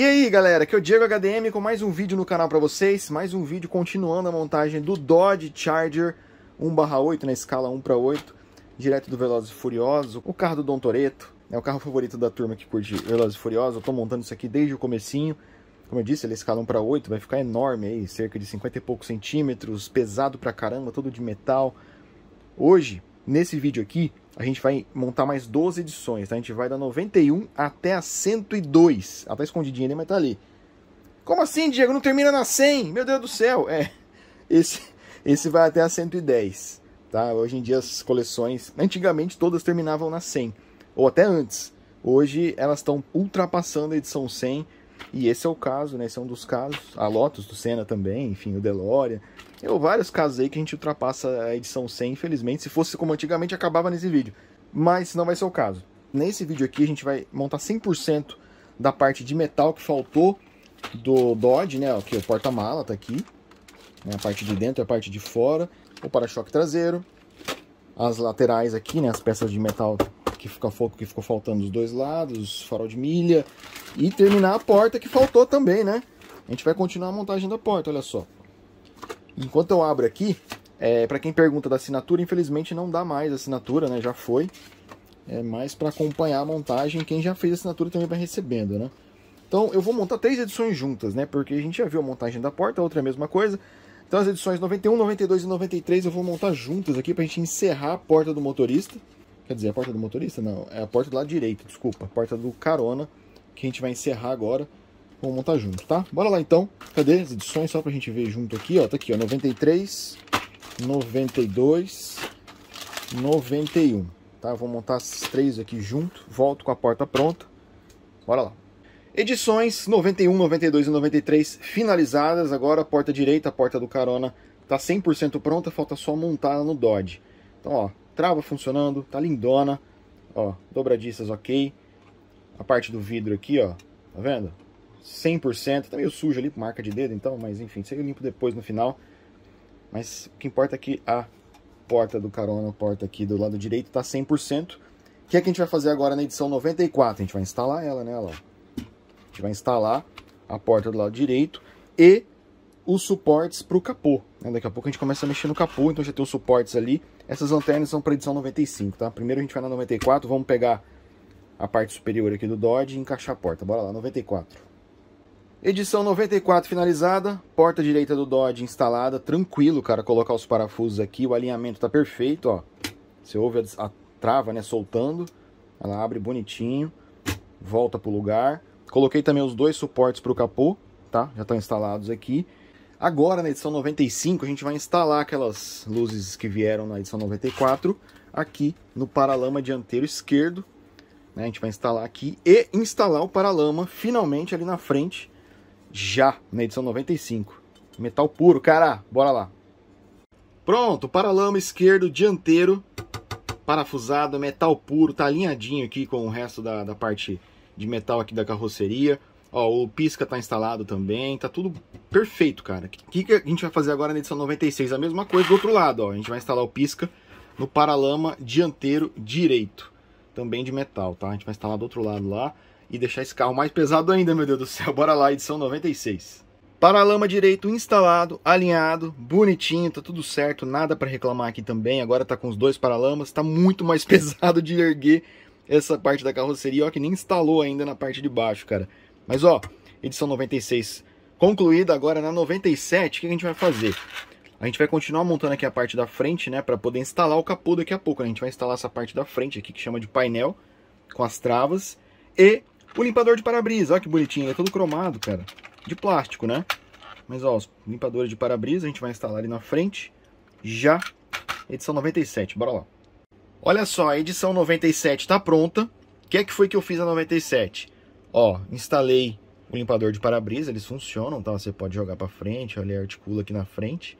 E aí galera, aqui é o Diego HDM com mais um vídeo no canal para vocês, mais um vídeo continuando a montagem do Dodge Charger 1/8 na escala 1 para 8, direto do Velozes e Furiosos, o carro do Dom Toreto, é o carro favorito da turma que curte Velozes e Furiosos, eu tô montando isso aqui desde o comecinho, como eu disse, ele é escala 1 para 8, vai ficar enorme aí, cerca de 50 e poucos centímetros, pesado pra caramba, todo de metal. Hoje, nesse vídeo aqui, a gente vai montar mais 12 edições, tá? A gente vai da 91 até a 102. Ela tá escondidinha ali, mas tá ali. Como assim, Diego? Não termina na 100? Meu Deus do céu! É, esse, esse vai até a 110, tá? Hoje em dia as coleções, antigamente todas terminavam na 100, ou até antes. Hoje elas estão ultrapassando a edição 100 e esse é o caso, né? Esse é um dos casos. A Lotus do Senna também, enfim, o DeLorean. Eu vários casos aí que a gente ultrapassa a edição 100, infelizmente. Se fosse como antigamente, acabava nesse vídeo. Mas não vai ser o caso. Nesse vídeo aqui, a gente vai montar 100% da parte de metal que faltou do Dodge, né? Aqui, o porta-mala tá aqui. Né? A parte de dentro e a parte de fora. O para-choque traseiro. As laterais aqui, né? As peças de metal que ficou, que ficou faltando dos dois lados, farol de milha. E terminar a porta que faltou também, né? A gente vai continuar a montagem da porta, olha só. Enquanto eu abro aqui, é, para quem pergunta da assinatura, infelizmente não dá mais assinatura, né? Já foi. É mais para acompanhar a montagem. Quem já fez assinatura também vai recebendo, né? Então eu vou montar três edições juntas, né? Porque a gente já viu a montagem da porta, a outra é a mesma coisa. Então as edições 91, 92 e 93 eu vou montar juntas aqui para a gente encerrar a porta do motorista. Quer dizer, é a porta do motorista? Não, é a porta do lado direito, desculpa. A porta do carona, que a gente vai encerrar agora. Vamos montar junto, tá? Bora lá então. Cadê as edições? Só pra gente ver junto aqui, ó. Tá aqui, ó. 93, 92, 91. Tá? Vou montar esses três aqui junto. Volto com a porta pronta. Bora lá. Edições 91, 92 e 93 finalizadas. Agora a porta direita, a porta do carona, tá 100% pronta. Falta só montar no Dodge. Então, ó, trava funcionando, tá lindona. Ó, dobradiças ok. A parte do vidro aqui, ó, tá vendo? 100%, tá meio sujo ali, marca de dedo então, mas enfim, isso aí eu limpo depois no final. Mas o que importa é que a porta do carona, a porta aqui do lado direito, tá 100%. O que é que a gente vai fazer agora na edição 94? A gente vai instalar ela, né, ó. A gente vai instalar a porta do lado direito e os suportes para o capô. Né? Daqui a pouco a gente começa a mexer no capô, então já tem os suportes ali. Essas lanternas são para edição 95, tá? Primeiro a gente vai na 94, vamos pegar a parte superior aqui do Dodge e encaixar a porta. Bora lá, 94. Edição 94 finalizada, porta direita do Dodge instalada, tranquilo, cara, colocar os parafusos aqui, o alinhamento tá perfeito, ó. Você ouve a, a trava, né, soltando, ela abre bonitinho, volta pro lugar. Coloquei também os dois suportes pro capô, tá? Já estão instalados aqui. Agora, na edição 95, a gente vai instalar aquelas luzes que vieram na edição 94 aqui no paralama dianteiro esquerdo. Né? A gente vai instalar aqui e instalar o paralama finalmente ali na frente, já na edição 95. Metal puro, cara! Bora lá! Pronto, paralama esquerdo dianteiro, parafusado, metal puro, tá alinhadinho aqui com o resto da, da parte de metal aqui da carroceria. Ó, o pisca tá instalado também, tá tudo perfeito, cara. O que, que a gente vai fazer agora na edição 96? A mesma coisa do outro lado, ó. A gente vai instalar o pisca no paralama dianteiro direito, também de metal, tá? A gente vai instalar do outro lado lá e deixar esse carro mais pesado ainda, meu Deus do céu. Bora lá, edição 96. Paralama direito instalado, alinhado, bonitinho, tá tudo certo, nada para reclamar aqui também. Agora tá com os dois paralamas, tá muito mais pesado de erguer essa parte da carroceria, ó, que nem instalou ainda na parte de baixo, cara. Mas ó, edição 96 concluída, agora na 97, o que a gente vai fazer? A gente vai continuar montando aqui a parte da frente, né, para poder instalar o capô daqui a pouco. Né? A gente vai instalar essa parte da frente aqui que chama de painel com as travas e o limpador de para-brisa. Olha que bonitinho, ele é todo cromado, cara, de plástico, né? Mas ó, os limpadores de para-brisa a gente vai instalar ali na frente já edição 97. Bora lá. Olha só, a edição 97 está pronta. O que é que foi que eu fiz na 97? Ó, instalei o limpador de para-brisa, eles funcionam, tá? Você pode jogar para frente, ó, ele articula aqui na frente.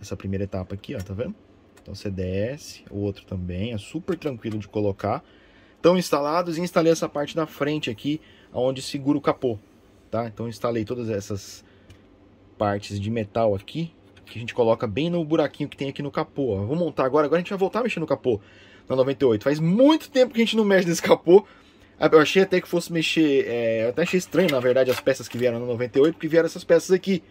Essa primeira etapa aqui, ó, tá vendo? Então você desce, o outro também, é super tranquilo de colocar. Estão instalados e instalei essa parte da frente aqui, onde segura o capô, tá? Então instalei todas essas partes de metal aqui, que a gente coloca bem no buraquinho que tem aqui no capô. Ó. Vou montar agora, agora a gente vai voltar a mexer no capô na 98. Faz muito tempo que a gente não mexe nesse capô, ah, eu achei até que fosse mexer. É, eu até achei estranho, na verdade, as peças que vieram no 98, porque vieram essas peças aqui.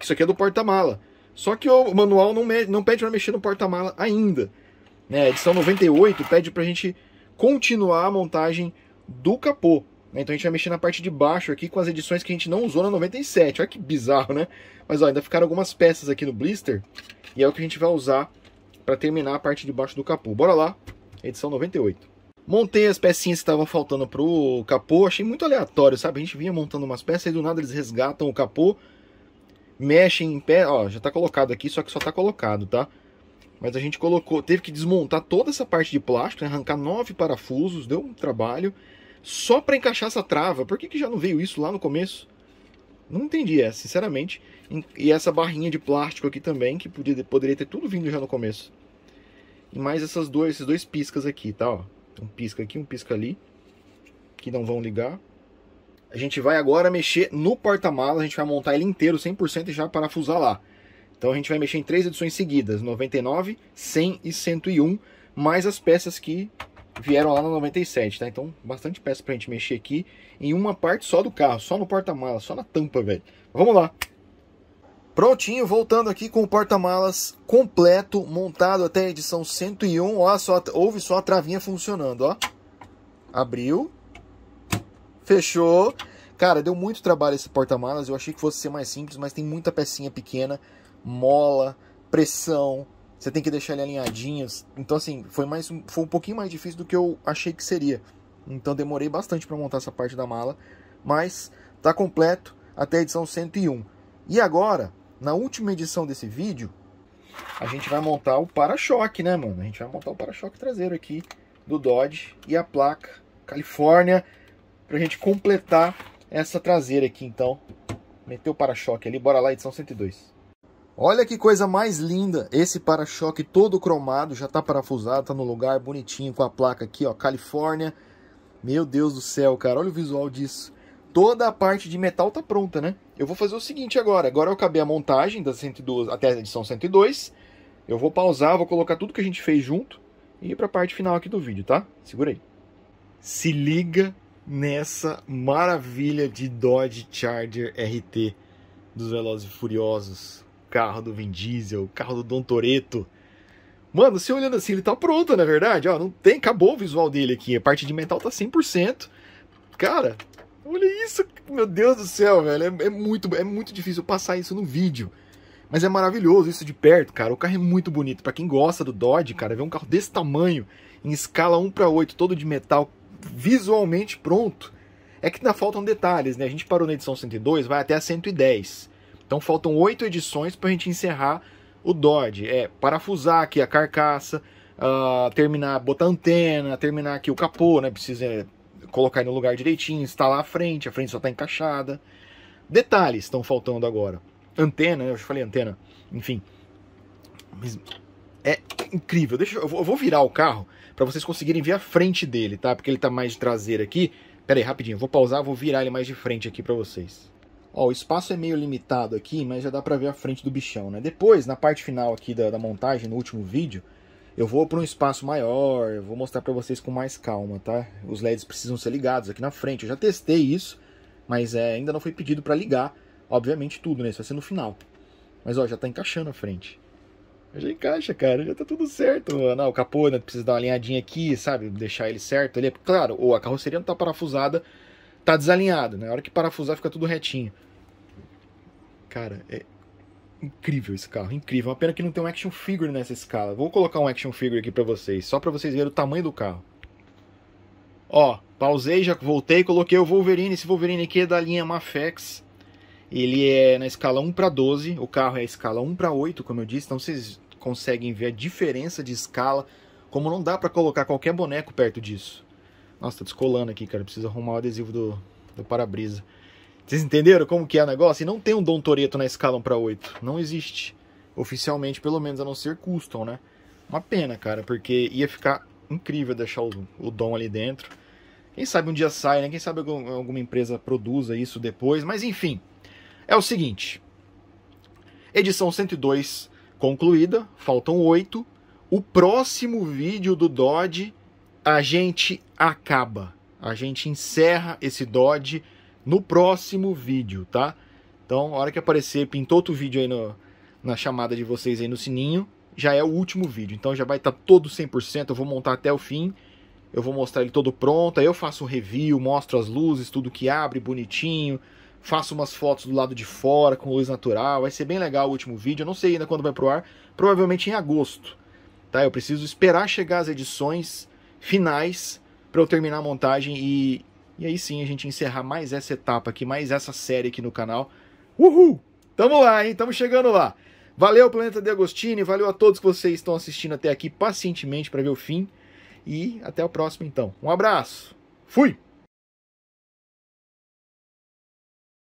Isso aqui é do porta-mala. Só que o manual não, me, não pede para mexer no porta-mala ainda. Né? A edição 98 pede para a gente continuar a montagem do capô. Né, então a gente vai mexer na parte de baixo aqui com as edições que a gente não usou na 97. Olha que bizarro, né? Mas ó, ainda ficaram algumas peças aqui no blister. E é o que a gente vai usar para terminar a parte de baixo do capô. Bora lá, edição 98. Montei as pecinhas que estavam faltando pro capô, achei muito aleatório, sabe? A gente vinha montando umas peças e do nada eles resgatam o capô, mexem em pé, ó, já tá colocado aqui, só que só tá colocado, tá? Mas a gente colocou, teve que desmontar toda essa parte de plástico, né? arrancar nove parafusos, deu um trabalho, só para encaixar essa trava. Por que, que já não veio isso lá no começo? Não entendi essa, é, sinceramente. E essa barrinha de plástico aqui também, que podia, poderia ter tudo vindo já no começo. E mais essas duas, esses dois piscas aqui, tá? Ó. Um pisca aqui, um pisca ali. Que não vão ligar. A gente vai agora mexer no porta-malas. A gente vai montar ele inteiro, 100% e já parafusar lá. Então a gente vai mexer em três edições seguidas. 99, 100 e 101. Mais as peças que vieram lá na 97, tá? Então, bastante peça pra gente mexer aqui em uma parte só do carro, só no porta-malas, só na tampa, velho. Vamos lá! Prontinho, voltando aqui com o porta-malas completo, montado até a edição 101. Ó, só, houve só a travinha funcionando, ó. Abriu. Fechou. Cara, deu muito trabalho esse porta-malas. Eu achei que fosse ser mais simples, mas tem muita pecinha pequena. Mola, pressão. Você tem que deixar ele alinhadinho. Então, assim, foi, mais, foi um pouquinho mais difícil do que eu achei que seria. Então, demorei bastante para montar essa parte da mala. Mas tá completo até a edição 101. E agora, na última edição desse vídeo, a gente vai montar o para-choque, né, mano? A gente vai montar o para-choque traseiro aqui do Dodge e a placa Califórnia pra gente completar essa traseira aqui, então. Meteu o para-choque ali, bora lá, edição 102. Olha que coisa mais linda, esse para-choque todo cromado, já tá parafusado, tá no lugar, bonitinho, com a placa aqui, ó, Califórnia. Meu Deus do céu, cara, olha o visual disso toda a parte de metal tá pronta, né? Eu vou fazer o seguinte agora. Agora eu acabei a montagem da 102 até a edição 102. Eu vou pausar, vou colocar tudo que a gente fez junto e ir para a parte final aqui do vídeo, tá? Segura aí. Se liga nessa maravilha de Dodge Charger RT dos Velozes e Furiosos, carro do Vin Diesel, carro do Don Toreto. Mano, se olhando assim, ele tá pronto, na é verdade, ó, não tem, acabou o visual dele aqui, a parte de metal tá 100%. Cara, Olha isso, meu Deus do céu, velho. É, é, muito, é muito difícil passar isso no vídeo. Mas é maravilhoso isso de perto, cara. O carro é muito bonito. Para quem gosta do Dodge, cara, ver um carro desse tamanho, em escala 1 para 8, todo de metal, visualmente pronto. É que ainda faltam detalhes, né? A gente parou na edição 102, vai até a 110. Então faltam oito edições para a gente encerrar o Dodge. É parafusar aqui a carcaça, uh, terminar, botar antena, terminar aqui o capô, né? Precisa é, colocar no lugar direitinho, instalar a frente, a frente só está encaixada. Detalhes estão faltando agora. Antena, eu já falei antena, enfim. É incrível. Deixa eu, eu vou virar o carro para vocês conseguirem ver a frente dele, tá? Porque ele está mais de traseira aqui. Pera aí, rapidinho, vou pausar, vou virar ele mais de frente aqui para vocês. Ó, o espaço é meio limitado aqui, mas já dá para ver a frente do bichão, né? Depois, na parte final aqui da, da montagem, no último vídeo, eu vou para um espaço maior, eu vou mostrar para vocês com mais calma, tá? Os LEDs precisam ser ligados aqui na frente. Eu já testei isso, mas é, ainda não foi pedido para ligar, obviamente, tudo, né? Isso vai ser no final. Mas, ó, já tá encaixando a frente. Já encaixa, cara, já tá tudo certo, mano. Ah, o capô né, precisa dar uma alinhadinha aqui, sabe? Deixar ele certo. Ele Claro, ou a carroceria não tá parafusada, tá desalinhado, né? hora que parafusar fica tudo retinho. Cara, é, incrível esse carro, incrível. Uma pena que não tem um action figure nessa escala. Vou colocar um action figure aqui para vocês, só para vocês verem o tamanho do carro. Ó, pausei, já voltei, coloquei o Wolverine. Esse Wolverine aqui é da linha Mafex. Ele é na escala 1 para 12, o carro é a escala 1 para 8, como eu disse, então vocês conseguem ver a diferença de escala, como não dá para colocar qualquer boneco perto disso. Nossa, tá descolando aqui, cara, precisa arrumar o adesivo do, do para-brisa. Vocês entenderam como que é o negócio? E não tem um Dom Toreto na escala 1 para 8. Não existe. Oficialmente, pelo menos, a não ser custom, né? Uma pena, cara, porque ia ficar incrível deixar o, o Dom ali dentro. Quem sabe um dia sai, né? Quem sabe algum, alguma empresa produza isso depois. Mas enfim, é o seguinte. Edição 102 concluída, faltam 8. O próximo vídeo do Dodge, a gente acaba. A gente encerra esse Dodge no próximo vídeo, tá? Então, a hora que aparecer, pintou outro vídeo aí no, na chamada de vocês aí no sininho, já é o último vídeo. Então já vai estar tá todo 100%, eu vou montar até o fim. Eu vou mostrar ele todo pronto, aí eu faço um review, mostro as luzes, tudo que abre, bonitinho. Faço umas fotos do lado de fora com luz natural. Vai ser bem legal o último vídeo. Eu não sei ainda quando vai pro ar, provavelmente em agosto. Tá? Eu preciso esperar chegar as edições finais para eu terminar a montagem e e aí sim a gente encerrar mais essa etapa aqui, mais essa série aqui no canal. Uhul! Tamo lá, hein? Tamo chegando lá. Valeu, Planeta De Agostini. Valeu a todos que vocês estão assistindo até aqui pacientemente para ver o fim. E até o próximo, então. Um abraço. Fui!